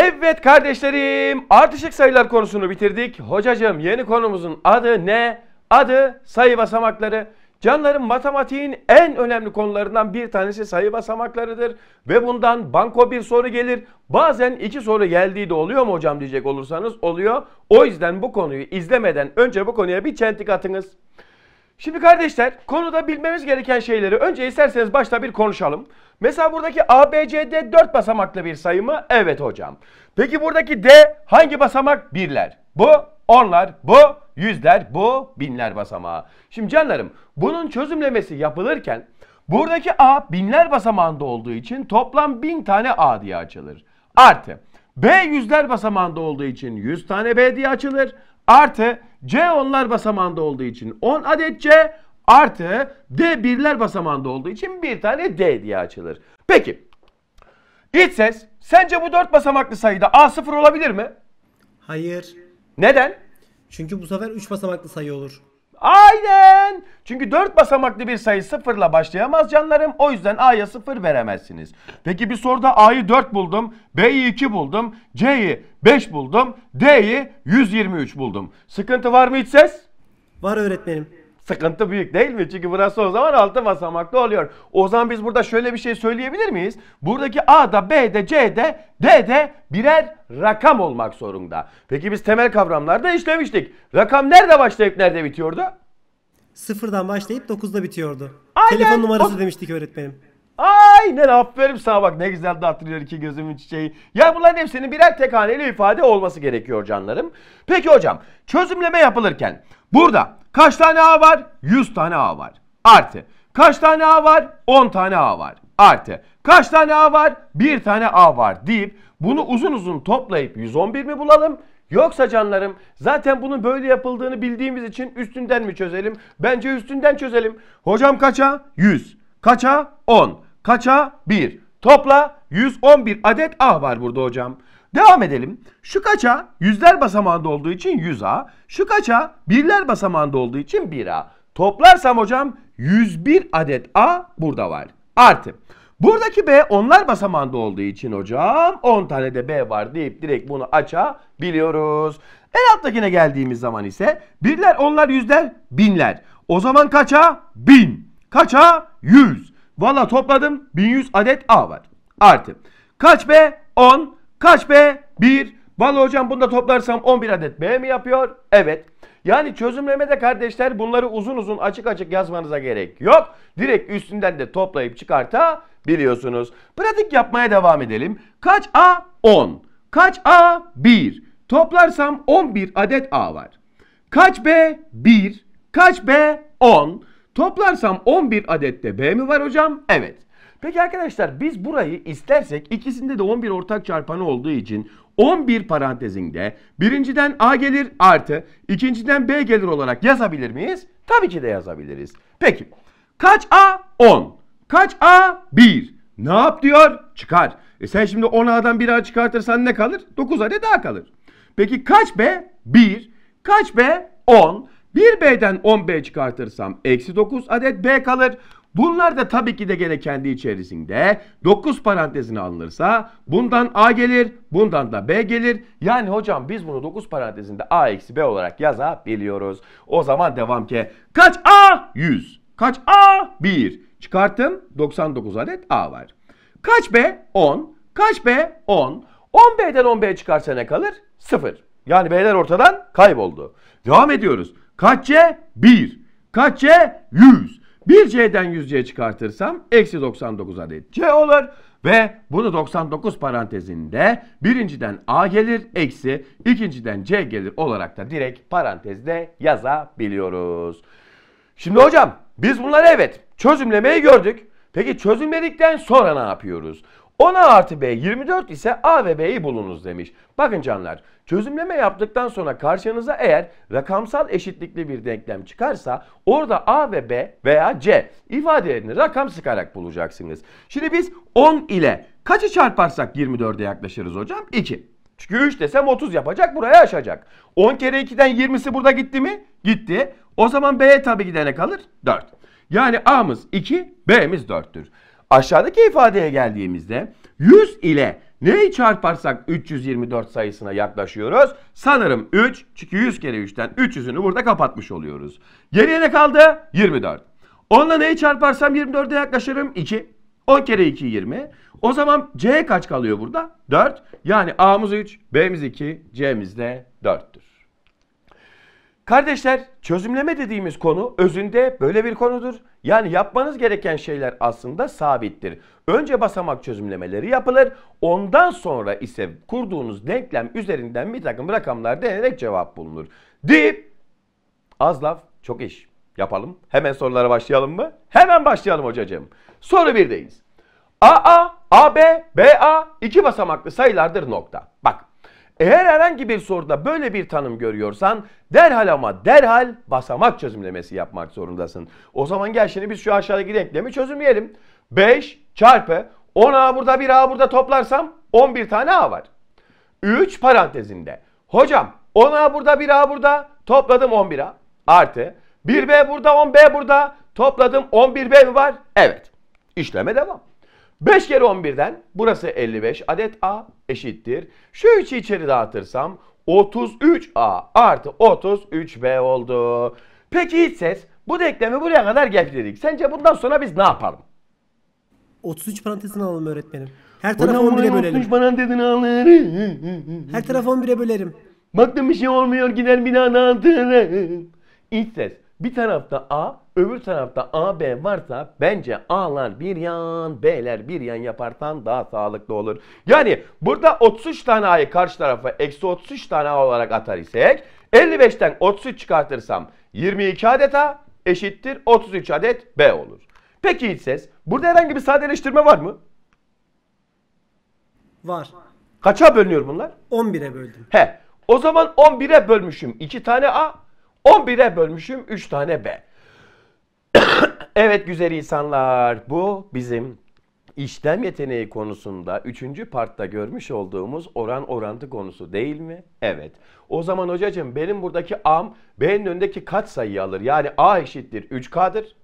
Evet kardeşlerim artışık sayılar konusunu bitirdik. Hocacığım yeni konumuzun adı ne? Adı sayı basamakları. Canlarım matematiğin en önemli konularından bir tanesi sayı basamaklarıdır. Ve bundan banko bir soru gelir. Bazen iki soru geldiği de oluyor mu hocam diyecek olursanız oluyor. O yüzden bu konuyu izlemeden önce bu konuya bir çentik atınız. Şimdi kardeşler konuda bilmemiz gereken şeyleri önce isterseniz başta bir konuşalım. Mesela buradaki ABCD 4 basamaklı bir sayı mı? Evet hocam. Peki buradaki D hangi basamak? Birler. Bu onlar, bu yüzler, bu binler basamağı. Şimdi canlarım bunun çözümlemesi yapılırken buradaki A binler basamağında olduğu için toplam bin tane A diye açılır. Artı B yüzler basamağında olduğu için yüz tane B diye açılır. Artı C onlar basamağında olduğu için 10 adet C artı D birler basamağında olduğu için bir tane D diye açılır. Peki. İç ses. Sence bu 4 basamaklı sayıda A0 olabilir mi? Hayır. Neden? Çünkü bu sefer 3 basamaklı sayı olur. Aynen. Çünkü dört basamaklı bir sayı sıfırla başlayamaz canlarım. O yüzden A'ya sıfır veremezsiniz. Peki bir soruda A'yı 4 buldum. B'yi 2 buldum. C'yi 5 buldum. D'yi 123 buldum. Sıkıntı var mı hiç ses? Var öğretmenim. Sıkıntı büyük değil mi? Çünkü burası o zaman altı basamaklı oluyor. O zaman biz burada şöyle bir şey söyleyebilir miyiz? Buradaki A'da, B'de, C'de, D'de birer rakam olmak zorunda. Peki biz temel kavramlarda işlemiştik. Rakam nerede başlayıp nerede bitiyordu? Sıfırdan başlayıp dokuzda bitiyordu. Aynen. Telefon numarası o... demiştik öğretmenim. Ay ne laf verim sana bak ne güzel dağıtılıyor iki gözümün çiçeği. Ya bunların hepsinin birer tek haneli ifade olması gerekiyor canlarım. Peki hocam çözümleme yapılırken burada kaç tane A var? 100 tane A var. Artı kaç tane A var? 10 tane A var. Artı kaç tane A var? 1 tane A var deyip bunu uzun uzun toplayıp 111 mi bulalım? Yoksa canlarım zaten bunun böyle yapıldığını bildiğimiz için üstünden mi çözelim? Bence üstünden çözelim. Hocam kaça? 100. Kaça? 10. Kaça? 1. Topla 111 adet A var burada hocam. Devam edelim. Şu kaça? Yüzler basamağında olduğu için 100A. Şu kaça? Birler basamağında olduğu için 1A. Toplarsam hocam 101 adet A burada var. Artı. Buradaki B onlar basamağında olduğu için hocam 10 tane de B var deyip direkt bunu açabiliyoruz. En alttakine geldiğimiz zaman ise birler, onlar, yüzler, binler. O zaman kaça? Bin. Kaça? Yüz. Valla topladım 1100 adet A var. Artı. Kaç B? 10. Kaç B? 1. Valla hocam bunu da toplarsam 11 adet B mi yapıyor? Evet. Yani çözümlemede kardeşler bunları uzun uzun açık açık yazmanıza gerek yok. Direkt üstünden de toplayıp çıkartabiliyorsunuz. Pratik yapmaya devam edelim. Kaç A? 10. Kaç A? 1. Toplarsam 11 adet A var. Kaç B? 1. Kaç B? 10. Toplarsam 11 adette B mi var hocam? Evet. Peki arkadaşlar biz burayı istersek ikisinde de 11 ortak çarpanı olduğu için 11 parantezinde birinciden A gelir artı ikinciden B gelir olarak yazabilir miyiz? Tabii ki de yazabiliriz. Peki kaç A? 10. Kaç A? 1. Ne yap diyor? Çıkar. E sen şimdi 10 A'dan 1 A çıkartırsan ne kalır? 9 adet daha kalır. Peki kaç B? 1. Kaç B? 10. 1B'den 10B çıkartırsam eksi 9 adet B kalır. Bunlar da tabii ki de gene kendi içerisinde 9 parantezine alınırsa bundan A gelir, bundan da B gelir. Yani hocam biz bunu 9 parantezinde A eksi B olarak yazabiliyoruz. O zaman devam ki kaç A? 100. Kaç A? 1. Çıkarttım 99 adet A var. Kaç B? 10. Kaç B? 10. 10B'den 10B çıkarsa ne kalır? 0. Yani B'ler ortadan kayboldu. Devam ediyoruz. Kaç C? 1. Kaç C? 100. 1 C'den 100 C çıkartırsam eksi 99 adet C olur. Ve bunu 99 parantezinde birinciden A gelir eksi ikinciden C gelir olarak da direkt parantezde yazabiliyoruz. Şimdi hocam biz bunları evet çözümlemeyi gördük. Peki çözümledikten sonra ne yapıyoruz? 10A artı B 24 ise A ve B'yi bulunuz demiş. Bakın canlar çözümleme yaptıktan sonra karşınıza eğer rakamsal eşitlikli bir denklem çıkarsa orada A ve B veya C ifadelerini rakam sıkarak bulacaksınız. Şimdi biz 10 ile kaçı çarparsak 24'e yaklaşırız hocam? 2. Çünkü 3 desem 30 yapacak buraya aşacak. 10 kere 2'den 20'si burada gitti mi? Gitti. O zaman B'ye tabi gidene kalır 4. Yani A'mız 2 B'miz 4'tür. Aşağıdaki ifadeye geldiğimizde 100 ile neyi çarparsak 324 sayısına yaklaşıyoruz? Sanırım 3 çünkü 100 kere 3'ten 300'ünü burada kapatmış oluyoruz. Geriye ne kaldı? 24. Onunla neyi çarparsam 24'e yaklaşırım? 2. 10 kere 2 20. O zaman C kaç kalıyor burada? 4. Yani A'mız 3, B'miz 2, C'miz de 4'tür. Kardeşler çözümleme dediğimiz konu özünde böyle bir konudur. Yani yapmanız gereken şeyler aslında sabittir. Önce basamak çözümlemeleri yapılır. Ondan sonra ise kurduğunuz denklem üzerinden bir takım rakamlar denerek cevap bulunur. Deyip az laf çok iş yapalım. Hemen sorulara başlayalım mı? Hemen başlayalım hocacığım. Soru birdeyiz. AA, AB, BA iki basamaklı sayılardır nokta. Bak eğer herhangi bir soruda böyle bir tanım görüyorsan derhal ama derhal basamak çözümlemesi yapmak zorundasın. O zaman gel şimdi biz şu aşağıdaki denklemi çözümleyelim. 5 çarpı 10 A burada 1 A burada toplarsam 11 tane A var. 3 parantezinde. Hocam 10 A burada 1 A burada topladım 11 A artı 1 B burada 10 B burada topladım 11 B mi var? Evet. İşleme devam. 5 kere 11'den burası 55 adet A eşittir. Şu 3'ü içeri dağıtırsam 33A artı 33B oldu. Peki hiç ses bu denklemi buraya kadar getirdik. Sence bundan sonra biz ne yapalım? 33 parantezini alalım öğretmenim. Her tarafı 11'e bölelim. 33 parantezini alırım. Her tarafı 11'e bölerim. Baktım bir şey olmuyor gider bir daha dağıtırım. İç ses. Bir tarafta A, öbür tarafta AB varsa bence A'lar bir yan, B'ler bir yan yaparsan daha sağlıklı olur. Yani burada 33 tane A'yı karşı tarafa eksi 33 tane A olarak atar isek 55'ten 33 çıkartırsam 22 adet A eşittir 33 adet B olur. Peki ses. Burada herhangi bir sadeleştirme var mı? Var. Kaça bölünüyor bunlar? 11'e böldüm. He. O zaman 11'e bölmüşüm. 2 tane A, 11'e bölmüşüm 3 tane B. evet güzel insanlar bu bizim işlem yeteneği konusunda 3. partta görmüş olduğumuz oran orantı konusu değil mi? Evet. O zaman hocacığım benim buradaki am B'nin önündeki kat sayıyı alır. Yani A eşittir 3K'dır.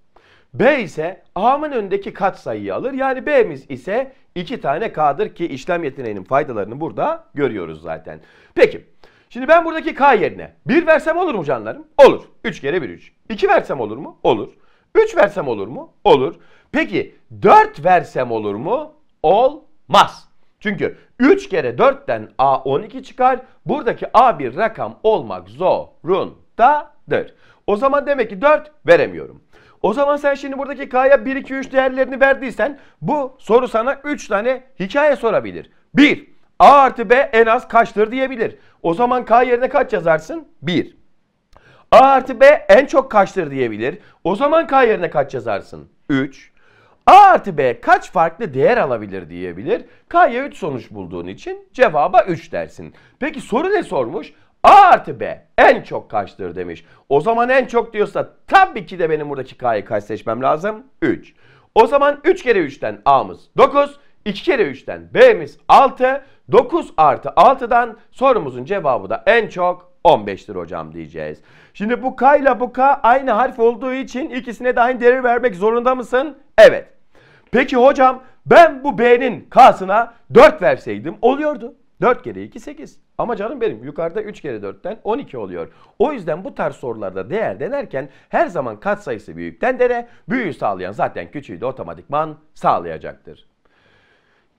B ise A'nın önündeki kat sayıyı alır. Yani B'miz ise 2 tane K'dır ki işlem yeteneğinin faydalarını burada görüyoruz zaten. Peki Şimdi ben buradaki k yerine 1 versem olur mu canlarım? Olur. 3 kere 1 3. 2 versem olur mu? Olur. 3 versem olur mu? Olur. Peki 4 versem olur mu? Olmaz. Çünkü 3 kere 4'ten A 12 çıkar. Buradaki A bir rakam olmak zorundadır. O zaman demek ki 4 veremiyorum. O zaman sen şimdi buradaki K'ya 1, 2, 3 değerlerini verdiysen bu soru sana 3 tane hikaye sorabilir. 1. A artı B en az kaçtır diyebilir. O zaman K yerine kaç yazarsın? 1. A artı B en çok kaçtır diyebilir. O zaman K yerine kaç yazarsın? 3. A artı B kaç farklı değer alabilir diyebilir. K'ya 3 sonuç bulduğun için cevaba 3 dersin. Peki soru ne sormuş? A artı B en çok kaçtır demiş. O zaman en çok diyorsa tabii ki de benim buradaki K'yı kaç seçmem lazım? 3. O zaman 3 kere 3'ten A'mız 9, 2 kere 3'ten B'miz 6, 9 artı 6'dan sorumuzun cevabı da en çok 15'tir hocam diyeceğiz. Şimdi bu K ile bu K aynı harf olduğu için ikisine de aynı değer vermek zorunda mısın? Evet. Peki hocam ben bu B'nin K'sına 4 verseydim oluyordu. 4 kere 2 8. Ama canım benim yukarıda 3 kere 4'ten 12 oluyor. O yüzden bu tarz sorularda değer denerken her zaman katsayısı büyükten dene, büyüğü sağlayan zaten küçüğü de otomatikman sağlayacaktır.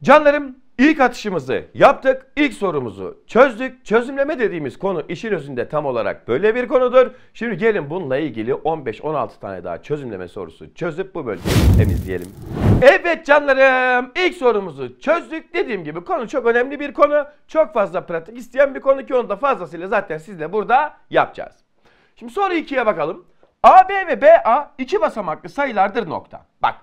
Canlarım İlk atışımızı yaptık, ilk sorumuzu çözdük. Çözümleme dediğimiz konu işin özünde tam olarak böyle bir konudur. Şimdi gelin bununla ilgili 15-16 tane daha çözümleme sorusu çözüp bu bölgeyi temizleyelim. Evet canlarım, ilk sorumuzu çözdük. Dediğim gibi konu çok önemli bir konu. Çok fazla pratik isteyen bir konu ki onu da fazlasıyla zaten sizle burada yapacağız. Şimdi soru 2'ye bakalım. AB ve BA iki basamaklı sayılardır nokta. Bak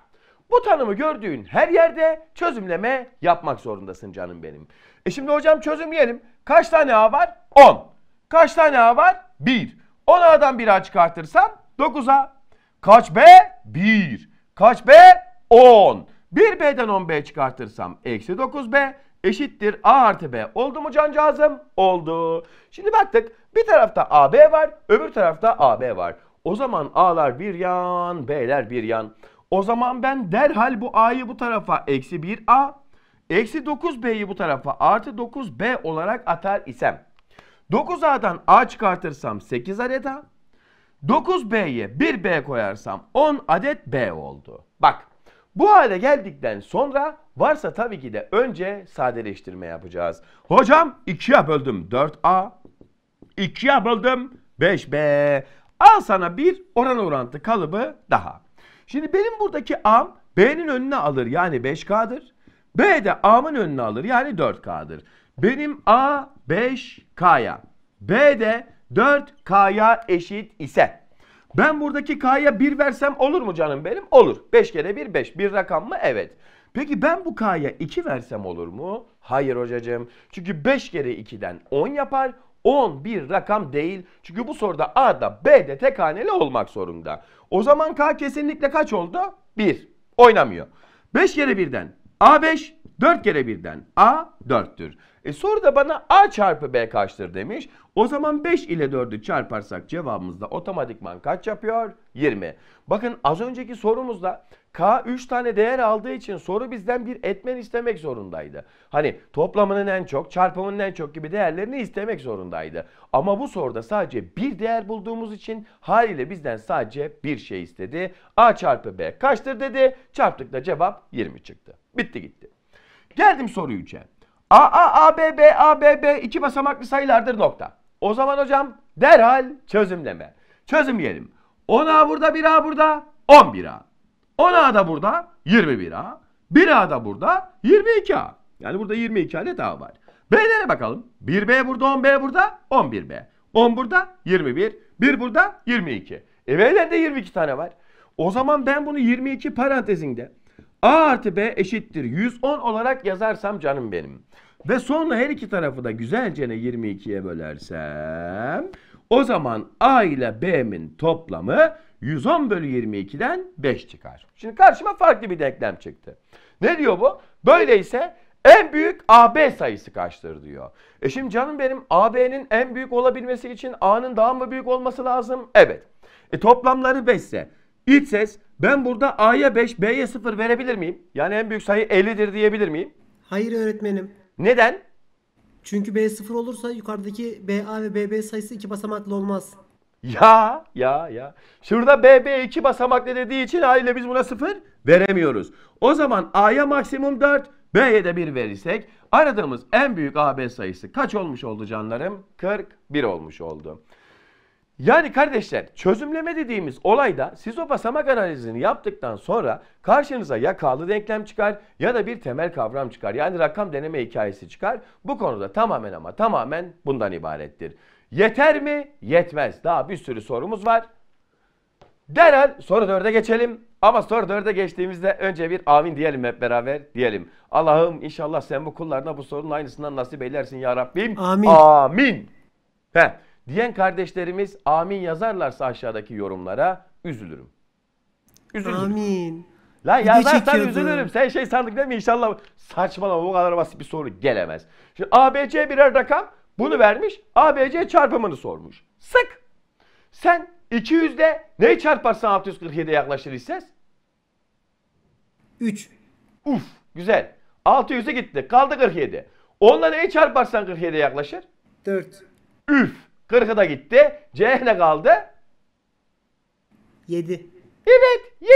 bu tanımı gördüğün her yerde çözümleme yapmak zorundasın canım benim. E şimdi hocam çözümleyelim. Kaç tane A var? 10. Kaç tane A var? 1. 10 A'dan 1 A çıkartırsam 9 A. Kaç B? 1. Kaç B? 10. 1 B'den 10 B çıkartırsam eksi 9 B eşittir A artı B. Oldu mu cancağızım? Oldu. Şimdi baktık bir tarafta AB var öbür tarafta AB var. O zaman A'lar bir yan B'ler bir yan. O zaman ben derhal bu a'yı bu tarafa eksi 1a, eksi 9b'yi bu tarafa artı 9b olarak atar isem. 9a'dan a çıkartırsam 8 adet a. 9b'ye 1b koyarsam 10 adet b oldu. Bak bu hale geldikten sonra varsa tabii ki de önce sadeleştirme yapacağız. Hocam 2'ye böldüm 4a, 2'ye böldüm 5b. Al sana bir oran orantı kalıbı daha. Şimdi benim buradaki A'm B'nin önüne alır yani 5K'dır. B de A'mın önüne alır yani 4K'dır. Benim A 5K'ya B de 4K'ya eşit ise ben buradaki K'ya 1 versem olur mu canım benim? Olur. 5 kere 1 5. Bir rakam mı? Evet. Peki ben bu K'ya 2 versem olur mu? Hayır hocacığım. Çünkü 5 kere 2'den 10 yapar. 10 bir rakam değil. Çünkü bu soruda A'da B'de tek haneli olmak zorunda. O zaman K kesinlikle kaç oldu? 1. Oynamıyor. 5 kere birden A5, 4 kere birden A 4'tür. E soru da bana A çarpı B kaçtır demiş. O zaman 5 ile 4'ü çarparsak cevabımızda otomatikman kaç yapıyor? 20. Bakın az önceki sorumuzda K 3 tane değer aldığı için soru bizden bir etmen istemek zorundaydı. Hani toplamının en çok, çarpımının en çok gibi değerlerini istemek zorundaydı. Ama bu soruda sadece bir değer bulduğumuz için haliyle bizden sadece bir şey istedi. A çarpı B kaçtır dedi. Çarptık da cevap 20 çıktı. Bitti gitti. Geldim soru 3'e. A, A, A, B, B, A, B, B iki basamaklı sayılardır nokta. O zaman hocam derhal çözümleme. Çözümleyelim. 10 A burada, 1 A burada, 11 A. 10 A da burada, 21 A. 1 A da burada, 22 A. Yani burada 22 adet A var. B'lere bakalım. 1B burada, 10B burada, 11B. 10 burada, 21. 1 burada, 22. E B'lerde 22 tane var. O zaman ben bunu 22 parantezinde A artı B eşittir 110 olarak yazarsam canım benim. Ve sonra her iki tarafı da güzelce 22'ye bölersem o zaman A ile B'min toplamı 110 bölü 22'den 5 çıkar. Şimdi karşıma farklı bir denklem çıktı. Ne diyor bu? Böyleyse en büyük AB sayısı kaçtır diyor. E şimdi canım benim AB'nin en büyük olabilmesi için A'nın daha mı büyük olması lazım? Evet. E toplamları 5 ise iç ses ben burada A'ya 5, B'ye 0 verebilir miyim? Yani en büyük sayı 50'dir diyebilir miyim? Hayır öğretmenim. Neden? Çünkü B 0 olursa yukarıdaki BA ve BB sayısı iki basamaklı olmaz. Ya ya ya. Şurada BB iki basamaklı dediği için A ile biz buna 0 veremiyoruz. O zaman A'ya maksimum 4, B'ye de 1 verirsek aradığımız en büyük AB sayısı kaç olmuş oldu canlarım? 41 olmuş oldu. Yani kardeşler çözümleme dediğimiz olayda siz o basamak analizini yaptıktan sonra karşınıza ya kağlı denklem çıkar ya da bir temel kavram çıkar. Yani rakam deneme hikayesi çıkar. Bu konuda tamamen ama tamamen bundan ibarettir. Yeter mi? Yetmez. Daha bir sürü sorumuz var. Derhal soru dörde geçelim. Ama soru dörde geçtiğimizde önce bir amin diyelim hep beraber diyelim. Allah'ım inşallah sen bu kullarına bu sorunun aynısından nasip eylersin ya Rabbim. Amin. Amin. Heh diyen kardeşlerimiz amin yazarlarsa aşağıdaki yorumlara üzülürüm. Üzülürüm. Amin. La yazarsan üzülürüm. Sen şey sandık değil mi? İnşallah saçmalama bu kadar basit bir soru gelemez. Şimdi ABC birer rakam bunu vermiş. ABC çarpımını sormuş. Sık. Sen 200'de neyi çarparsan 647'ye yaklaşır hisses? 3. Uf güzel. 600'e gitti. Kaldı 47. Onunla neyi çarparsan 47'ye yaklaşır? 4. Üf. 40'ı da gitti. C ne kaldı? 7. Evet 7.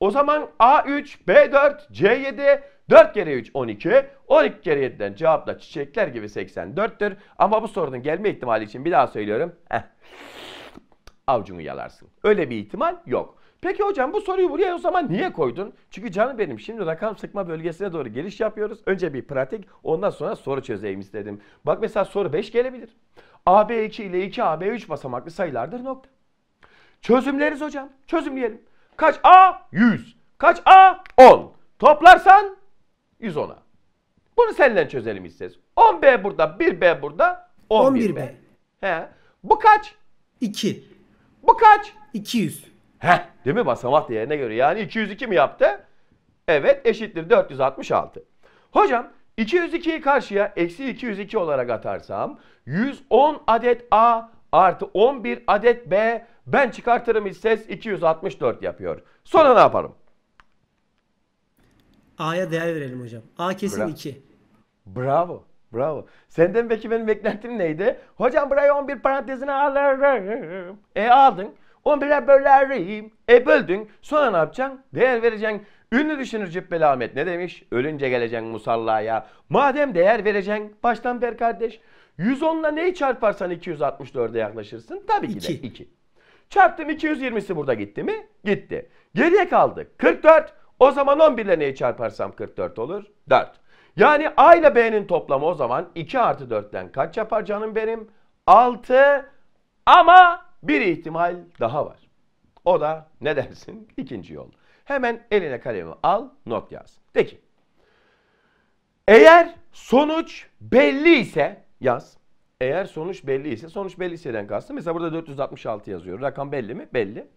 O zaman A3, B4, C7, 4 kere 3 12. 12 kere 7'den cevap da çiçekler gibi 84'tür. Ama bu sorunun gelme ihtimali için bir daha söylüyorum. Heh. Avcunu yalarsın. Öyle bir ihtimal yok. Peki hocam bu soruyu buraya o zaman niye koydun? Çünkü canım benim şimdi rakam sıkma bölgesine doğru geliş yapıyoruz. Önce bir pratik ondan sonra soru çözeyim istedim. Bak mesela soru 5 gelebilir. AB2 ile 2AB3 basamaklı sayılardır nokta. Çözümleriz hocam. Çözümleyelim. Kaç A? 100. Kaç A? 10. Toplarsan 110'a. Bunu senden çözelim isteriz. 10B burada, 1B burada, 11B. 11B. He. Bu kaç? 2. Bu kaç? 200. He, değil mi basamak değerine göre? Yani 202 mi yaptı? Evet, eşittir 466. Hocam 202'yi karşıya eksi 202 olarak atarsam 110 adet A artı 11 adet B ben çıkartırım hisses 264 yapıyor. Sonra ne yaparım? A'ya değer verelim hocam. A kesin Bra 2. Bravo. Bravo. Senden peki benim beklentim neydi? Hocam buraya 11 parantezine alırım. E aldın. 11'e bölerim. E böldün. Sonra ne yapacaksın? Değer vereceksin. Ünlü düşünür Cübbeli Ahmet ne demiş? Ölünce geleceksin musallaya. Madem değer vereceksin baştan ver kardeş. 110'la neyi çarparsan 264'e yaklaşırsın. Tabii ki de 2. Çarptım 220'si burada gitti mi? Gitti. Geriye kaldı 44. O zaman 11 ile neyi çarparsam 44 olur? 4. Yani A ile B'nin toplamı o zaman 2 artı 4'ten kaç yapar canım benim? 6 ama bir ihtimal daha var. O da ne dersin? İkinci yol. Hemen eline kalemi al, not yaz. De ki, eğer sonuç belli ise yaz. Eğer sonuç belli ise, sonuç belli iseden kastım. Mesela burada 466 yazıyor. Rakam belli mi? Belli.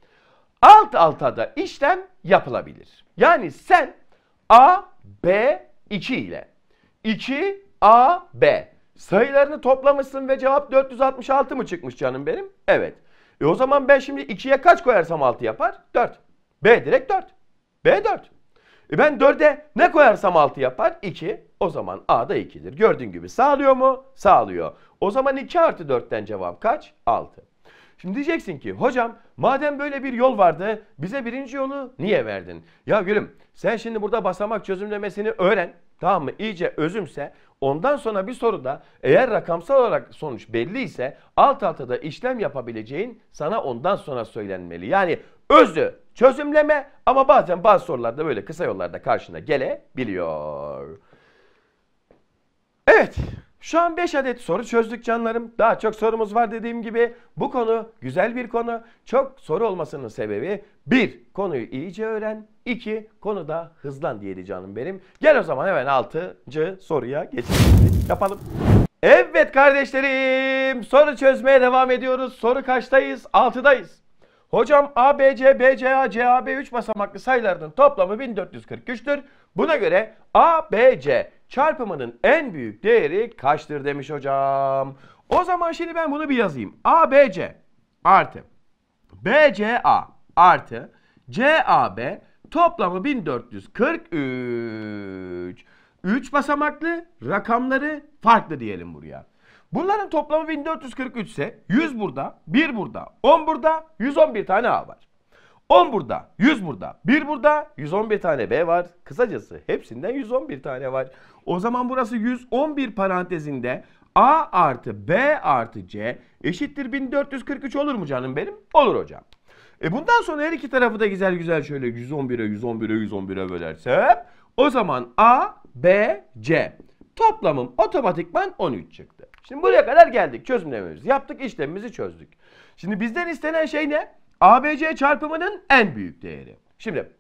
Alt alta da işlem yapılabilir. Yani sen A, B, 2 ile 2, A, B sayılarını toplamışsın ve cevap 466 mı çıkmış canım benim? Evet. E o zaman ben şimdi 2'ye kaç koyarsam 6 yapar? 4. B direkt 4. B4. E ben 4'e ne koyarsam 6 yapar? 2. O zaman A da 2'dir. Gördüğün gibi sağlıyor mu? Sağlıyor. O zaman 2 artı 4'ten cevap kaç? 6. Şimdi diyeceksin ki hocam madem böyle bir yol vardı bize birinci yolu niye verdin? Ya gülüm sen şimdi burada basamak çözümlemesini öğren tamam mı iyice özümse ondan sonra bir soruda eğer rakamsal olarak sonuç belli ise alt alta da işlem yapabileceğin sana ondan sonra söylenmeli. Yani özü çözümleme ama bazen bazı sorularda böyle kısa yollarda karşına gelebiliyor. Evet. Şu an 5 adet soru çözdük canlarım. Daha çok sorumuz var dediğim gibi. Bu konu güzel bir konu. Çok soru olmasının sebebi 1. Konuyu iyice öğren. 2. Konuda hızlan diye canım benim. Gel o zaman hemen 6. soruya geçelim. Yapalım. Evet kardeşlerim soru çözmeye devam ediyoruz. Soru kaçtayız? 6'dayız. Hocam ABC, BCA, CAB 3 basamaklı sayılarının toplamı 1443'tür. Buna göre ABC çarpımının en büyük değeri kaçtır demiş hocam. O zaman şimdi ben bunu bir yazayım. ABC artı BCA artı CAB toplamı 1443. 3 basamaklı rakamları farklı diyelim buraya. Bunların toplamı 1443 ise 100 burada, 1 burada, 10 burada, 111 tane A var. 10 burada, 100 burada, 1 burada, 111 tane B var. Kısacası hepsinden 111 tane var. O zaman burası 111 parantezinde A artı B artı C eşittir 1443 olur mu canım benim? Olur hocam. E bundan sonra her iki tarafı da güzel güzel şöyle 111'e 111'e 111'e bölersem o zaman A, B, C. Toplamım otomatikman 13 çıktı. Şimdi buraya kadar geldik. Çözümlememizi yaptık. işlemimizi çözdük. Şimdi bizden istenen şey ne? ABC çarpımının en büyük değeri. Şimdi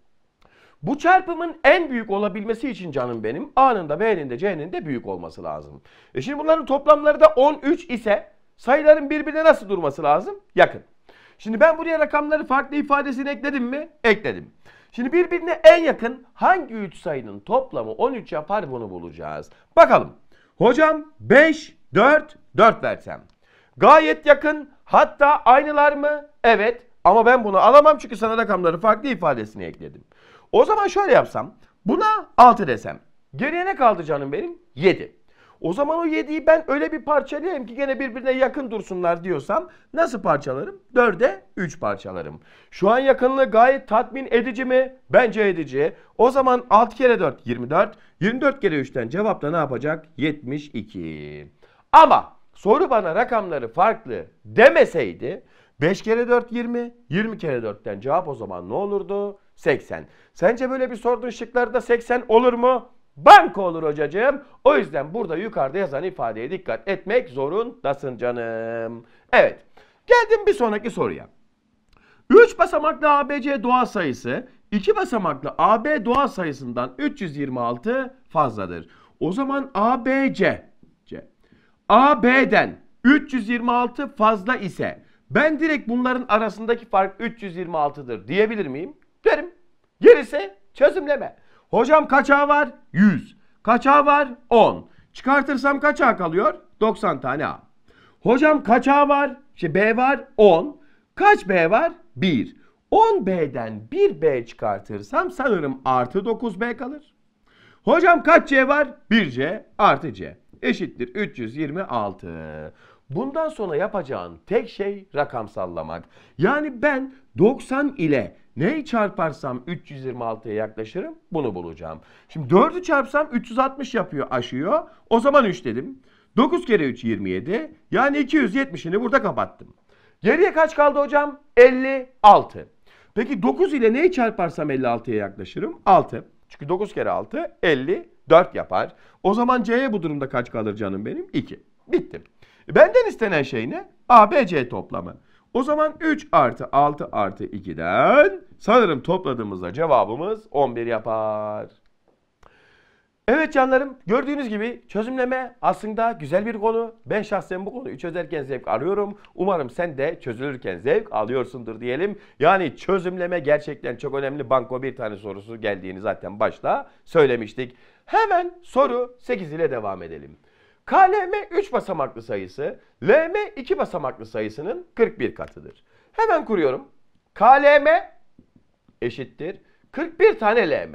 bu çarpımın en büyük olabilmesi için canım benim A'nın da B'nin de C'nin de büyük olması lazım. E şimdi bunların toplamları da 13 ise sayıların birbirine nasıl durması lazım? Yakın. Şimdi ben buraya rakamları farklı ifadesini ekledim mi? Ekledim. Şimdi birbirine en yakın hangi 3 sayının toplamı 13 yapar bunu bulacağız. Bakalım. Hocam 5, 4, 4 versem. Gayet yakın hatta aynılar mı? Evet ama ben bunu alamam çünkü sana rakamları farklı ifadesini ekledim. O zaman şöyle yapsam buna 6 desem. Geriye ne kaldı canım benim? 7. O zaman o yediği ben öyle bir parçalayayım ki gene birbirine yakın dursunlar diyorsam nasıl parçalarım? 4'e 3 parçalarım. Şu an yakınlığı gayet tatmin edici mi? Bence edici. O zaman 6 kere 4 24. 24 kere 3'ten cevap da ne yapacak? 72. Ama soru bana rakamları farklı demeseydi 5 kere 4 20. 20 kere 4'ten cevap o zaman ne olurdu? 80. Sence böyle bir sorduğun şıklarda 80 olur mu? banka olur hocacığım. O yüzden burada yukarıda yazan ifadeye dikkat etmek zorundasın canım. Evet. Geldim bir sonraki soruya. 3 basamaklı ABC doğal sayısı 2 basamaklı AB doğal sayısından 326 fazladır. O zaman ABC C. AB'den 326 fazla ise ben direkt bunların arasındaki fark 326'dır diyebilir miyim? Derim. Gerisi çözümleme. Hocam kaça var? 100. Kaça var? 10. Çıkartırsam kaça kalıyor? 90 tane A. Hocam kaça var? İşte B var 10. Kaç B var? 1. 10B'den 1B çıkartırsam sanırım artı 9B kalır. Hocam kaç C var? 1C artı C eşittir 326. Bundan sonra yapacağın tek şey rakamsallamak. Yani ben 90 ile Neyi çarparsam 326'ya yaklaşırım bunu bulacağım. Şimdi 4'ü çarpsam 360 yapıyor aşıyor. O zaman 3 dedim. 9 kere 3 27. Yani 270'ini burada kapattım. Geriye kaç kaldı hocam? 56. Peki 9 ile neyi çarparsam 56'ya yaklaşırım? 6. Çünkü 9 kere 6 54 yapar. O zaman C'ye bu durumda kaç kalır canım benim? 2. Bittim. Benden istenen şey ne? A, B, C toplamı. O zaman 3 artı 6 artı 2'den sanırım topladığımızda cevabımız 11 yapar. Evet canlarım gördüğünüz gibi çözümleme aslında güzel bir konu. Ben şahsen bu konuyu çözerken zevk alıyorum. Umarım sen de çözülürken zevk alıyorsundur diyelim. Yani çözümleme gerçekten çok önemli. Banko bir tane sorusu geldiğini zaten başta söylemiştik. Hemen soru 8 ile devam edelim. KLM 3 basamaklı sayısı, LM 2 basamaklı sayısının 41 katıdır. Hemen kuruyorum. KLM eşittir 41 tane LM.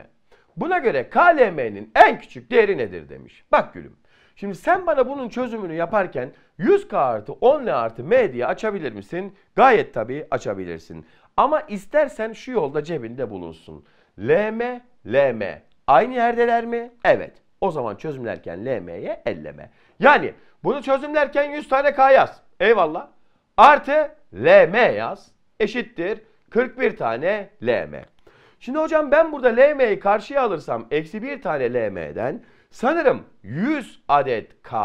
Buna göre KLM'nin en küçük değeri nedir demiş. Bak gülüm. Şimdi sen bana bunun çözümünü yaparken 100K artı 10L artı M diye açabilir misin? Gayet tabii açabilirsin. Ama istersen şu yolda cebinde bulunsun. LM, LM aynı yerdeler mi? Evet. O zaman çözümlerken LM'ye elleme. Yani bunu çözümlerken 100 tane K yaz. Eyvallah. Artı LM yaz. Eşittir 41 tane LM. Şimdi hocam ben burada LM'yi karşıya alırsam eksi 1 tane LM'den sanırım 100 adet K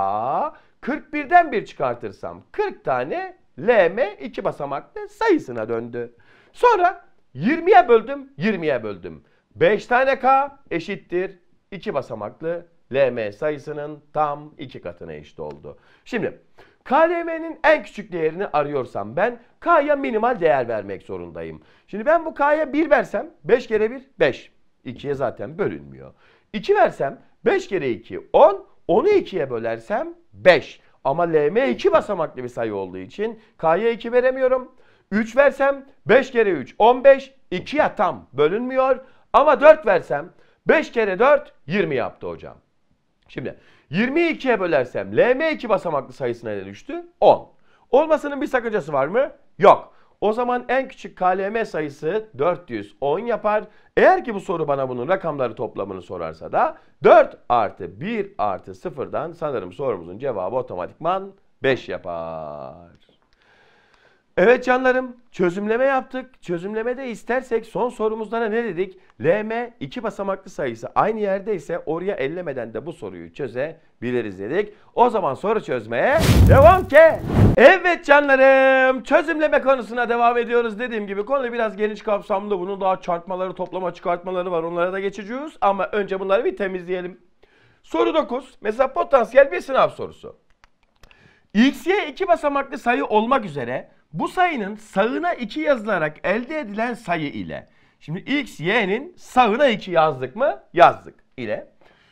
41'den bir çıkartırsam 40 tane LM iki basamaklı sayısına döndü. Sonra 20'ye böldüm 20'ye böldüm. 5 tane K eşittir 2 basamaklı LM sayısının tam iki katına eşit oldu. Şimdi KLM'nin en küçük değerini arıyorsam ben K'ya minimal değer vermek zorundayım. Şimdi ben bu K'ya 1 versem 5 kere 1 5. 2'ye zaten bölünmüyor. 2 versem 5 kere 2 10. 10'u 2'ye bölersem 5. Ama LM 2 basamaklı bir sayı olduğu için K'ya 2 veremiyorum. 3 versem 5 kere 3 15. 2'ye tam bölünmüyor. Ama 4 versem 5 kere 4 20 yaptı hocam. Şimdi 22'ye bölersem LM2 basamaklı sayısına ne düştü? 10. Olmasının bir sakıncası var mı? Yok. O zaman en küçük KLM sayısı 410 yapar. Eğer ki bu soru bana bunun rakamları toplamını sorarsa da 4 artı 1 artı 0'dan sanırım sorumuzun cevabı otomatikman 5 yapar. Evet canlarım çözümleme yaptık. Çözümlemede istersek son sorumuzlara ne dedik? LM iki basamaklı sayısı aynı yerde ise oraya ellemeden de bu soruyu çözebiliriz dedik. O zaman soru çözmeye devam ki. Evet canlarım çözümleme konusuna devam ediyoruz. Dediğim gibi konu biraz geniş kapsamlı. Bunun daha çarpmaları toplama çıkartmaları var onlara da geçeceğiz. Ama önce bunları bir temizleyelim. Soru 9. Mesela potansiyel bir sınav sorusu. X'ye iki basamaklı sayı olmak üzere bu sayının sağına 2 yazılarak elde edilen sayı ile şimdi x, y'nin sağına 2 yazdık mı? Yazdık ile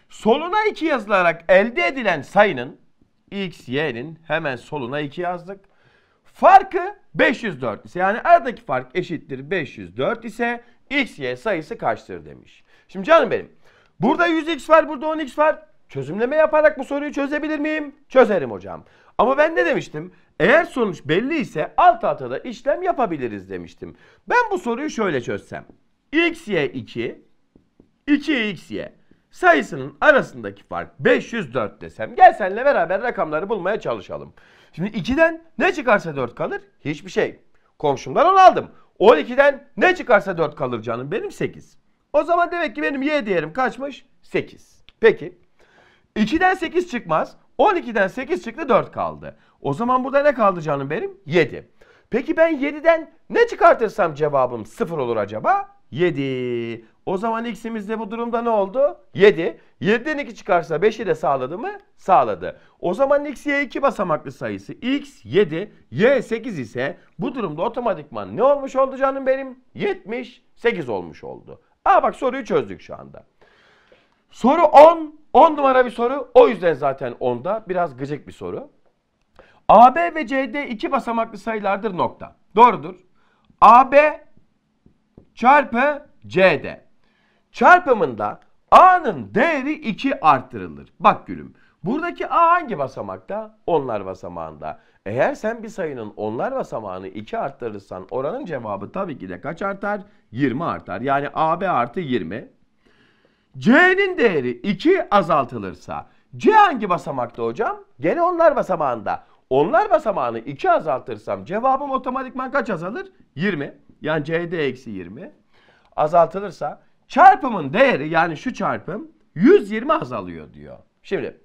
soluna 2 yazılarak elde edilen sayının x, y'nin hemen soluna 2 yazdık. Farkı 504 ise yani aradaki fark eşittir 504 ise x, y sayısı kaçtır demiş. Şimdi canım benim burada 100x var burada 10x var. Çözümleme yaparak bu soruyu çözebilir miyim? Çözerim hocam. Ama ben ne demiştim? Eğer sonuç belli ise alt alta da işlem yapabiliriz demiştim. Ben bu soruyu şöyle çözsem. xy 2, 2xy sayısının arasındaki fark 504 desem. Gel seninle beraber rakamları bulmaya çalışalım. Şimdi 2'den ne çıkarsa 4 kalır? Hiçbir şey. Komşumdan 10 aldım. 12'den ne çıkarsa 4 kalır canım benim 8. O zaman demek ki benim y değerim kaçmış? 8. Peki. 2'den 8 çıkmaz. 12'den 8 çıktı 4 kaldı. O zaman burada ne kaldı canım benim? 7. Peki ben 7'den ne çıkartırsam cevabım 0 olur acaba? 7. O zaman x'imizde bu durumda ne oldu? 7. 7'den 2 çıkarsa 5'i de sağladı mı? Sağladı. O zaman x, y 2 basamaklı sayısı. x 7, y 8 ise bu durumda otomatikman ne olmuş oldu canım benim? 78 olmuş oldu. Aa bak soruyu çözdük şu anda. Soru 10 10 numara bir soru. O yüzden zaten onda biraz gıcık bir soru. AB ve CD iki basamaklı sayılardır nokta. Doğrudur. AB çarpı CD. Çarpımında A'nın değeri 2 arttırılır. Bak gülüm. Buradaki A hangi basamakta? Onlar basamağında. Eğer sen bir sayının onlar basamağını 2 arttırırsan oranın cevabı tabii ki de kaç artar? 20 artar. Yani AB artı 20. C'nin değeri 2 azaltılırsa C hangi basamakta hocam? Gene onlar basamağında. Onlar basamağını 2 azaltırsam cevabım otomatikman kaç azalır? 20. Yani C'de eksi 20. Azaltılırsa çarpımın değeri yani şu çarpım 120 azalıyor diyor. Şimdi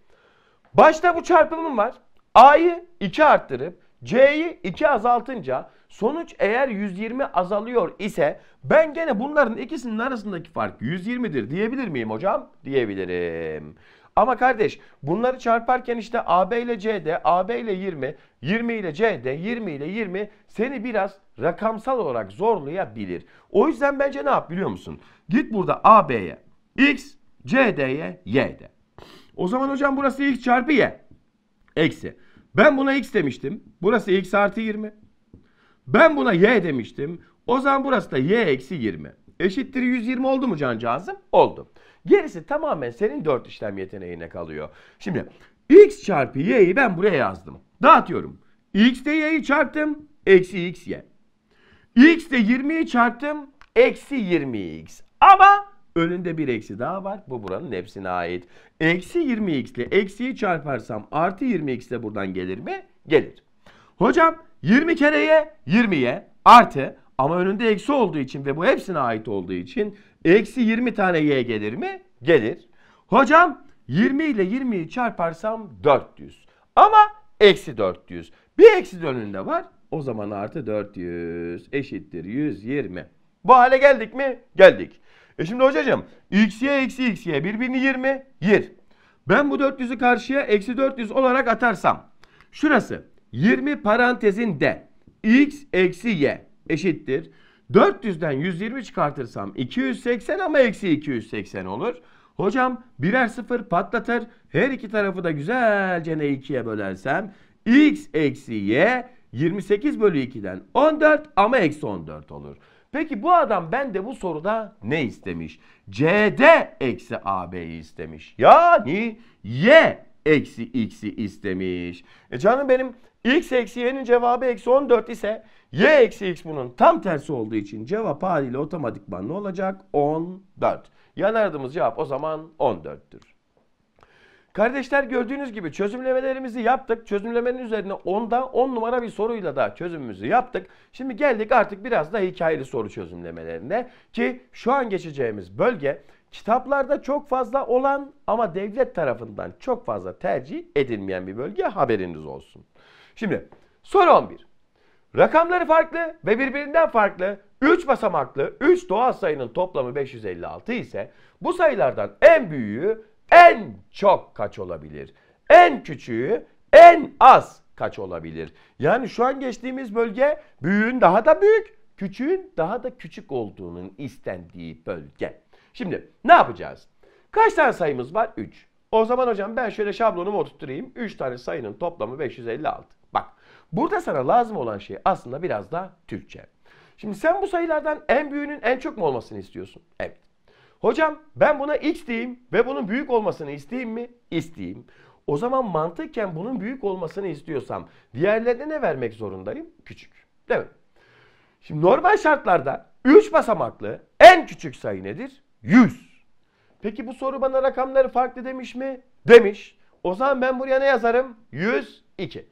başta bu çarpımım var. A'yı 2 arttırıp C'yi 2 azaltınca Sonuç eğer 120 azalıyor ise ben gene bunların ikisinin arasındaki fark 120'dir diyebilir miyim hocam? Diyebilirim. Ama kardeş bunları çarparken işte AB ile CD, AB ile 20, 20 ile CD, 20 ile 20 seni biraz rakamsal olarak zorlayabilir. O yüzden bence ne yap biliyor musun? Git burada AB'ye X, CD'ye de. O zaman hocam burası X çarpı Y. Eksi. Ben buna X demiştim. Burası X artı 20. Ben buna y demiştim. O zaman burası da y eksi 20. Eşittir 120 oldu mu cancağızım? Oldu. Gerisi tamamen senin dört işlem yeteneğine kalıyor. Şimdi x çarpı y'yi ben buraya yazdım. Dağıtıyorum. x de y'yi çarptım. Eksi x y. x de 20'yi çarptım. Eksi 20x. Ama önünde bir eksi daha var. Bu buranın hepsine ait. Eksi 20x ile eksiyi çarparsam artı 20x de buradan gelir mi? Gelir. Hocam 20 kereye 20'ye artı ama önünde eksi olduğu için ve bu hepsine ait olduğu için eksi 20 tane y gelir mi? Gelir. Hocam 20 ile 20'yi çarparsam 400. Ama eksi 400. Bir eksi de önünde var. O zaman artı 400 eşittir 120. Bu hale geldik mi? Geldik. E şimdi hocacığım x y eksi x y birbirini 20 yir. Ben bu 400'ü karşıya eksi 400 olarak atarsam şurası 20 parantezinde x eksi y eşittir. 400'den 120 çıkartırsam 280 ama eksi 280 olur. Hocam birer sıfır patlatır. Her iki tarafı da güzelce ne ikiye bölersem x eksi y 28 bölü 2'den 14 ama eksi 14 olur. Peki bu adam ben de bu soruda ne istemiş? CD eksi AB'yi istemiş. Yani Y eksi X'i istemiş. E canım benim x eksi y'nin cevabı eksi 14 ise y eksi x bunun tam tersi olduğu için cevap haliyle otomatikman ne olacak? 14. Yanardığımız cevap o zaman 14'tür. Kardeşler gördüğünüz gibi çözümlemelerimizi yaptık. Çözümlemenin üzerine 10'da 10 numara bir soruyla da çözümümüzü yaptık. Şimdi geldik artık biraz da hikayeli soru çözümlemelerine. Ki şu an geçeceğimiz bölge kitaplarda çok fazla olan ama devlet tarafından çok fazla tercih edilmeyen bir bölge haberiniz olsun. Şimdi soru 11. Rakamları farklı ve birbirinden farklı 3 basamaklı 3 doğal sayının toplamı 556 ise bu sayılardan en büyüğü en çok kaç olabilir? En küçüğü en az kaç olabilir? Yani şu an geçtiğimiz bölge büyüğün daha da büyük, küçüğün daha da küçük olduğunun istendiği bölge. Şimdi ne yapacağız? Kaç tane sayımız var? 3. O zaman hocam ben şöyle şablonumu oturtturayım. 3 tane sayının toplamı 556. Burada sana lazım olan şey aslında biraz da Türkçe. Şimdi sen bu sayılardan en büyüğünün en çok mu olmasını istiyorsun? Evet. Hocam ben buna x diyeyim ve bunun büyük olmasını isteyeyim mi? İsteyeyim. O zaman mantıken bunun büyük olmasını istiyorsam diğerlerine ne vermek zorundayım? Küçük. Değil mi? Şimdi normal şartlarda 3 basamaklı en küçük sayı nedir? 100. Peki bu soru bana rakamları farklı demiş mi? Demiş. O zaman ben buraya ne yazarım? 102.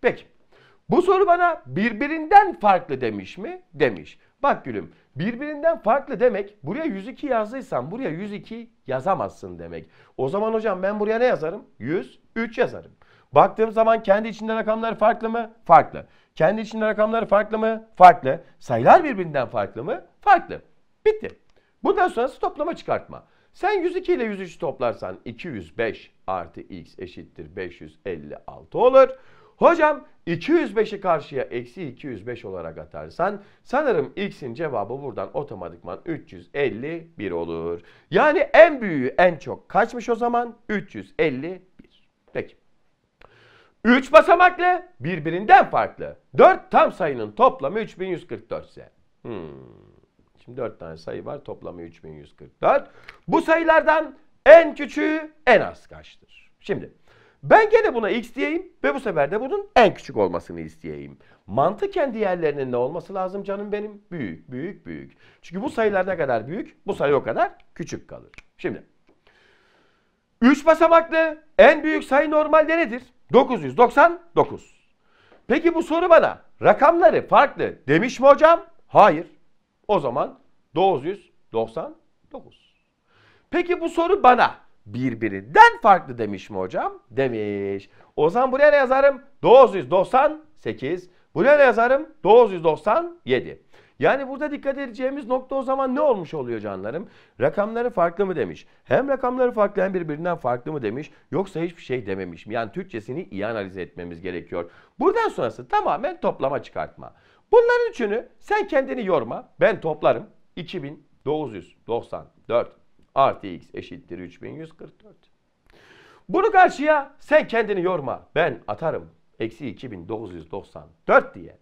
Peki. Bu soru bana birbirinden farklı demiş mi? Demiş. Bak gülüm birbirinden farklı demek buraya 102 yazdıysan buraya 102 yazamazsın demek. O zaman hocam ben buraya ne yazarım? 103 yazarım. Baktığım zaman kendi içinde rakamlar farklı mı? Farklı. Kendi içinde rakamlar farklı mı? Farklı. Sayılar birbirinden farklı mı? Farklı. Bitti. Bundan sonrası toplama çıkartma. Sen 102 ile 103 toplarsan 205 artı x eşittir 556 olur. Hocam 205'i karşıya eksi 205 olarak atarsan sanırım x'in cevabı buradan otomatikman 351 olur. Yani en büyüğü en çok kaçmış o zaman? 351. Peki. 3 basamaklı birbirinden farklı. 4 tam sayının toplamı 3144 ise. Hmm. Şimdi 4 tane sayı var toplamı 3144. Bu sayılardan en küçüğü en az kaçtır? Şimdi ben gene buna x diyeyim ve bu sefer de bunun en küçük olmasını isteyeyim. Mantık kendi diğerlerinin ne olması lazım canım benim? Büyük, büyük, büyük. Çünkü bu sayılar ne kadar büyük? Bu sayı o kadar küçük kalır. Şimdi 3 basamaklı en büyük sayı normalde nedir? 999. Peki bu soru bana rakamları farklı demiş mi hocam? Hayır. O zaman 999. Peki bu soru bana birbirinden farklı demiş mi hocam? Demiş. O zaman buraya ne yazarım? 998. Buraya ne yazarım? 997. Yani burada dikkat edeceğimiz nokta o zaman ne olmuş oluyor canlarım? Rakamları farklı mı demiş? Hem rakamları farklı hem birbirinden farklı mı demiş? Yoksa hiçbir şey dememiş mi? Yani Türkçesini iyi analiz etmemiz gerekiyor. Buradan sonrası tamamen toplama çıkartma. Bunların üçünü sen kendini yorma. Ben toplarım. 2994 Artı x eşittir 3144. Bunu karşıya sen kendini yorma. Ben atarım. Eksi 2994 diye.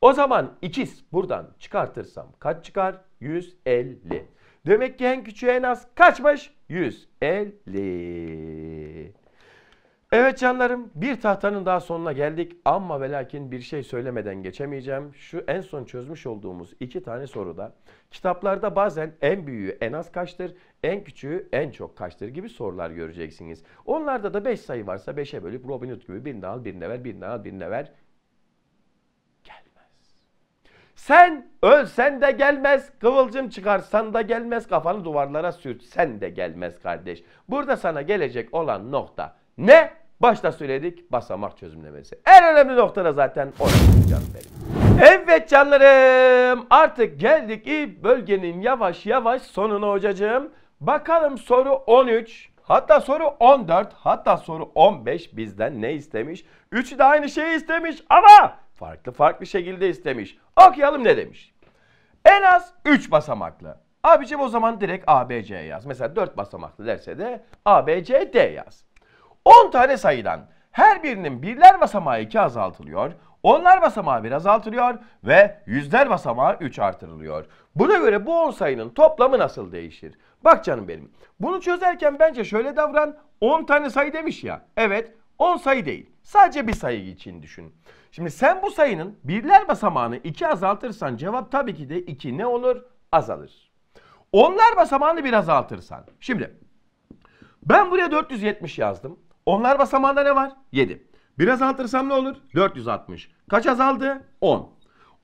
O zaman ikiz buradan çıkartırsam kaç çıkar? 150. Demek ki en küçüğü en az kaçmış? 150. Evet canlarım bir tahtanın daha sonuna geldik ama ve lakin bir şey söylemeden geçemeyeceğim. Şu en son çözmüş olduğumuz iki tane soruda kitaplarda bazen en büyüğü en az kaçtır, en küçüğü en çok kaçtır gibi sorular göreceksiniz. Onlarda da 5 sayı varsa 5'e bölüp Robin Hood gibi birini al birine ver birine al birine ver gelmez sen ölsen de gelmez, kıvılcım çıkarsan da gelmez, kafanı duvarlara sürtsen de gelmez kardeş. Burada sana gelecek olan nokta ne? Başta söyledik basamak çözümlemesi. En önemli noktada zaten orası canım benim. Evet canlarım artık geldik ilk bölgenin yavaş yavaş sonuna hocacığım. Bakalım soru 13 hatta soru 14 hatta soru 15 bizden ne istemiş? Üçü de aynı şeyi istemiş ama farklı farklı şekilde istemiş. Okuyalım ne demiş? En az 3 basamaklı. Abicim o zaman direkt ABC yaz. Mesela 4 basamaklı derse de ABCD yaz. 10 tane sayıdan her birinin birler basamağı 2 azaltılıyor, onlar basamağı 1 azaltılıyor ve yüzler basamağı 3 artırılıyor. Buna göre bu 10 sayının toplamı nasıl değişir? Bak canım benim. Bunu çözerken bence şöyle davran. 10 tane sayı demiş ya. Evet 10 sayı değil. Sadece bir sayı için düşün. Şimdi sen bu sayının birler basamağını 2 azaltırsan cevap tabii ki de 2 ne olur? Azalır. Onlar basamağını bir azaltırsan. Şimdi ben buraya 470 yazdım. Onlar basamağında ne var? 7. Biraz azaltırsam ne olur? 460. Kaç azaldı? 10.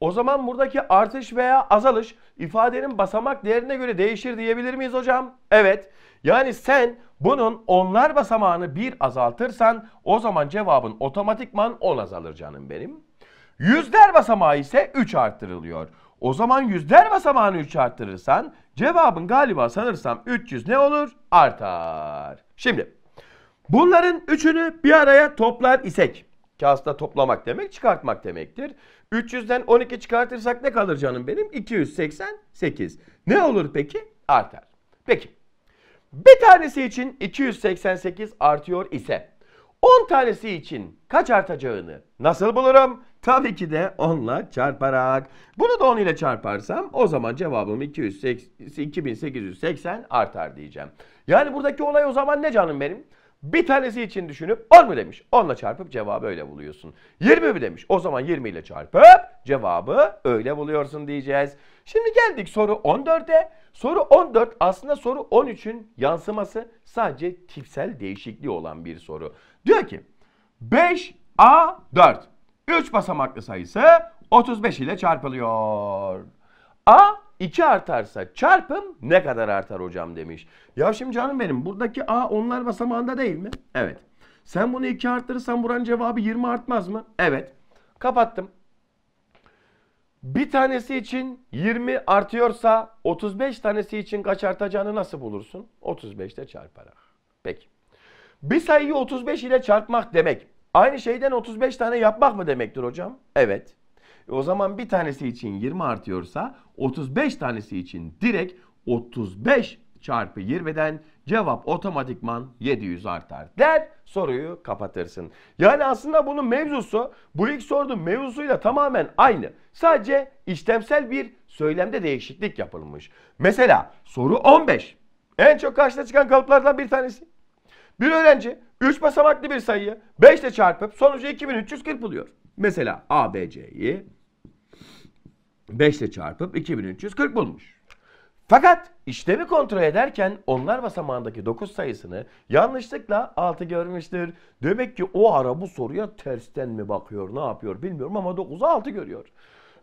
O zaman buradaki artış veya azalış ifadenin basamak değerine göre değişir diyebilir miyiz hocam? Evet. Yani sen bunun onlar basamağını bir azaltırsan o zaman cevabın otomatikman 10 azalır canım benim. Yüzler basamağı ise 3 arttırılıyor. O zaman yüzler basamağını 3 arttırırsan cevabın galiba sanırsam 300 ne olur? Artar. Şimdi Bunların üçünü bir araya toplar isek ki toplamak demek çıkartmak demektir. 300'den 12 çıkartırsak ne kalır canım benim? 288. Ne olur peki? Artar. Peki. Bir tanesi için 288 artıyor ise 10 tanesi için kaç artacağını nasıl bulurum? Tabii ki de 10'la çarparak. Bunu da 10 ile çarparsam o zaman cevabım 2880 artar diyeceğim. Yani buradaki olay o zaman ne canım benim? Bir tanesi için düşünüp 10 mu demiş. 10 ile çarpıp cevabı öyle buluyorsun. 20 mi demiş. O zaman 20 ile çarpıp cevabı öyle buluyorsun diyeceğiz. Şimdi geldik soru 14'e. Soru 14 aslında soru 13'ün yansıması sadece tipsel değişikliği olan bir soru. Diyor ki 5A4. 3 basamaklı sayısı 35 ile çarpılıyor. A 2 artarsa çarpım ne kadar artar hocam demiş. Ya şimdi canım benim buradaki A onlar basamağında değil mi? Evet. Sen bunu 2 arttırırsan buranın cevabı 20 artmaz mı? Evet. Kapattım. Bir tanesi için 20 artıyorsa 35 tanesi için kaç artacağını nasıl bulursun? 35 ile çarparak. Peki. Bir sayıyı 35 ile çarpmak demek. Aynı şeyden 35 tane yapmak mı demektir hocam? Evet. E o zaman bir tanesi için 20 artıyorsa 35 tanesi için direkt 35 çarpı 20'den cevap otomatikman 700 artar der soruyu kapatırsın. Yani aslında bunun mevzusu bu ilk sorduğum mevzusuyla tamamen aynı. Sadece işlemsel bir söylemde değişiklik yapılmış. Mesela soru 15 en çok karşına çıkan kalıplardan bir tanesi. Bir öğrenci 3 basamaklı bir sayıyı 5 ile çarpıp sonucu 2340 buluyor. Mesela ABC'yi 5 ile çarpıp 2340 bulmuş. Fakat işlemi kontrol ederken onlar basamağındaki 9 sayısını yanlışlıkla 6 görmüştür. Demek ki o ara bu soruya tersten mi bakıyor ne yapıyor bilmiyorum ama 9'u 6 görüyor.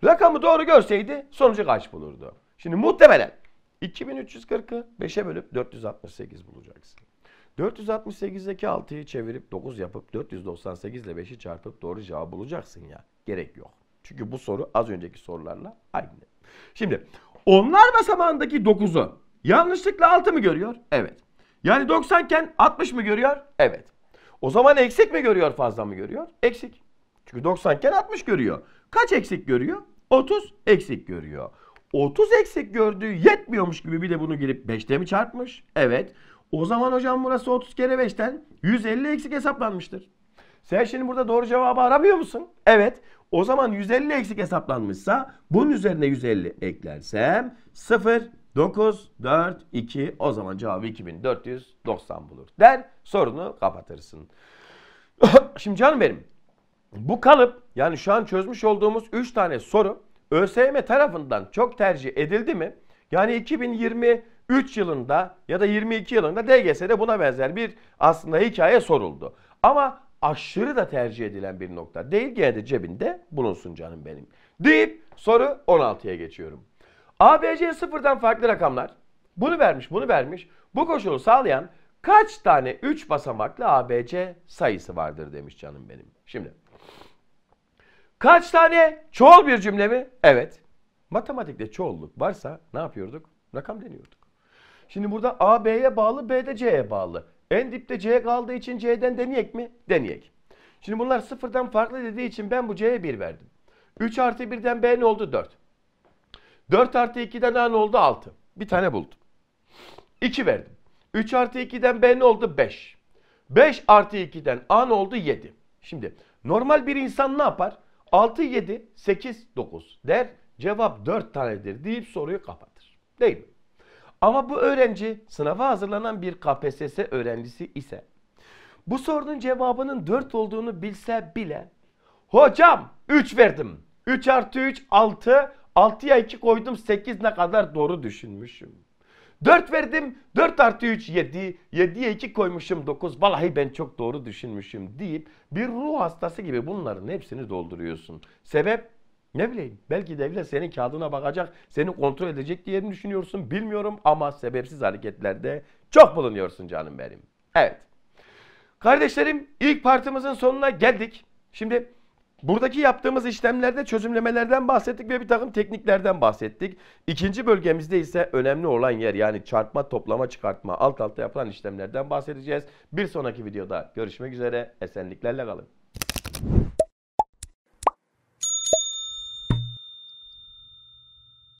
Rakamı doğru görseydi sonucu kaç bulurdu? Şimdi muhtemelen 2340'ı 5'e bölüp 468 bulacaksın. 468'deki 6'yı çevirip 9 yapıp 498 ile 5'i çarpıp doğru cevabı bulacaksın ya. Gerek yok. Çünkü bu soru az önceki sorularla aynı. Şimdi onlar basamağındaki 9'u yanlışlıkla 6 mı görüyor? Evet. Yani 90 iken 60 mı görüyor? Evet. O zaman eksik mi görüyor fazla mı görüyor? Eksik. Çünkü 90 iken 60 görüyor. Kaç eksik görüyor? 30 eksik görüyor. 30 eksik gördüğü yetmiyormuş gibi bir de bunu girip 5'te mi çarpmış? Evet. O zaman hocam burası 30 kere 5'ten 150 eksik hesaplanmıştır. Sen şimdi burada doğru cevabı aramıyor musun? Evet. O zaman 150 eksik hesaplanmışsa bunun üzerine 150 eklersem 0, 9, 4, 2 o zaman cevabı 2490 bulur der sorunu kapatırsın. Şimdi canım benim bu kalıp yani şu an çözmüş olduğumuz 3 tane soru ÖSYM tarafından çok tercih edildi mi? Yani 2023 yılında ya da 22 yılında DGS'de buna benzer bir aslında hikaye soruldu. Ama aşırı da tercih edilen bir nokta değil. Gene de cebinde bulunsun canım benim. Deyip soru 16'ya geçiyorum. ABC sıfırdan farklı rakamlar. Bunu vermiş, bunu vermiş. Bu koşulu sağlayan kaç tane 3 basamaklı ABC sayısı vardır demiş canım benim. Şimdi kaç tane çoğul bir cümle mi? Evet. Matematikte çoğulluk varsa ne yapıyorduk? Rakam deniyorduk. Şimdi burada A B'ye bağlı, B de C'ye bağlı. En dipte C kaldığı için C'den deneyek mi? Deneyek. Şimdi bunlar sıfırdan farklı dediği için ben bu C'ye 1 verdim. 3 artı 1'den B ne oldu? 4. 4 artı 2'den A ne oldu? 6. Bir tane buldum. 2 verdim. 3 artı 2'den B ne oldu? 5. 5 artı 2'den A ne oldu? 7. Şimdi normal bir insan ne yapar? 6, 7, 8, 9 der. Cevap 4 tanedir deyip soruyu kapatır. Değil mi? Ama bu öğrenci sınava hazırlanan bir KPSS öğrencisi ise bu sorunun cevabının 4 olduğunu bilse bile hocam 3 verdim. 3 artı 3 6 6'ya 2 koydum 8 ne kadar doğru düşünmüşüm. 4 verdim 4 artı 3 7 7'ye 2 koymuşum 9 vallahi ben çok doğru düşünmüşüm deyip bir ruh hastası gibi bunların hepsini dolduruyorsun. Sebep ne bileyim belki devlet senin kağıdına bakacak, seni kontrol edecek diye mi düşünüyorsun bilmiyorum ama sebepsiz hareketlerde çok bulunuyorsun canım benim. Evet. Kardeşlerim ilk partimizin sonuna geldik. Şimdi buradaki yaptığımız işlemlerde çözümlemelerden bahsettik ve bir takım tekniklerden bahsettik. İkinci bölgemizde ise önemli olan yer yani çarpma, toplama, çıkartma alt alta yapılan işlemlerden bahsedeceğiz. Bir sonraki videoda görüşmek üzere esenliklerle kalın.